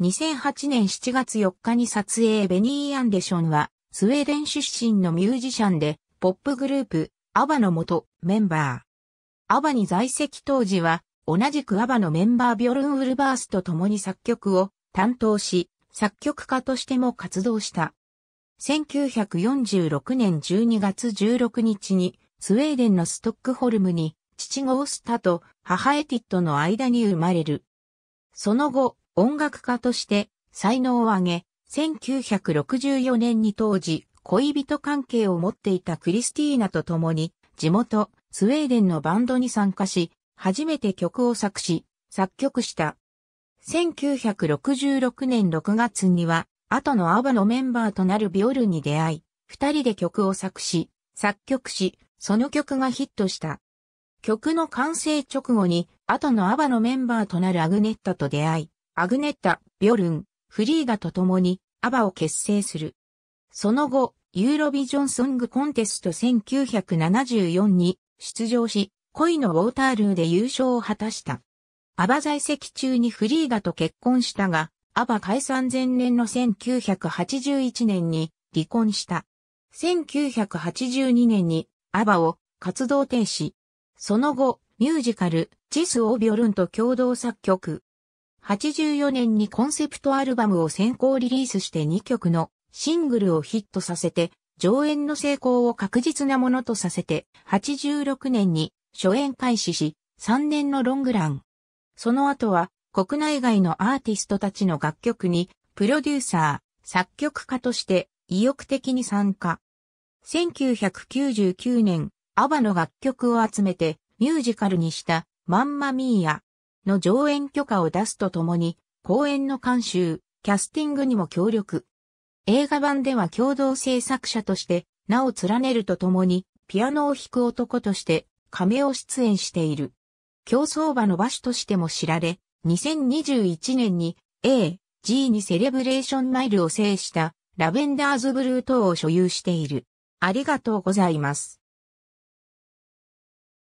2008年7月4日に撮影ベニー・アンデションは、スウェーデン出身のミュージシャンで、ポップグループ、アバの元メンバー。アバに在籍当時は、同じくアバのメンバービョルン・ウルバースと共に作曲を担当し、作曲家としても活動した。1946年12月16日に、スウェーデンのストックホルムに、父ゴースタと母エティットの間に生まれる。その後、音楽家として才能を上げ、1964年に当時、恋人関係を持っていたクリスティーナと共に、地元、スウェーデンのバンドに参加し、初めて曲を作詞、作曲した。1966年6月には、後のアバのメンバーとなるビオルに出会い、二人で曲を作詞、作曲し、その曲がヒットした。曲の完成直後に、後のアバのメンバーとなるアグネッタと出会い、アグネッタ、ビョルン、フリーダと共に、アバを結成する。その後、ユーロビジョンソングコンテスト1974に出場し、恋のウォータールーで優勝を果たした。アバ在籍中にフリーダと結婚したが、アバ解散前年の1981年に離婚した。1982年にアバを活動停止。その後、ミュージカル、ジス・オー・ビョルンと共同作曲、84年にコンセプトアルバムを先行リリースして2曲のシングルをヒットさせて、上演の成功を確実なものとさせて、86年に初演開始し、3年のロングラン。その後は、国内外のアーティストたちの楽曲に、プロデューサー、作曲家として意欲的に参加。1999年、アバの楽曲を集めてミュージカルにしたマンマミーヤ。の上演許可を出すとともに、公演の監修、キャスティングにも協力。映画版では共同制作者として名を連ねるとともに、ピアノを弾く男として亀を出演している。競争馬の馬主としても知られ、2021年に A、G にセレブレーションマイルを制したラベンダーズブルー等を所有している。ありがとうございます。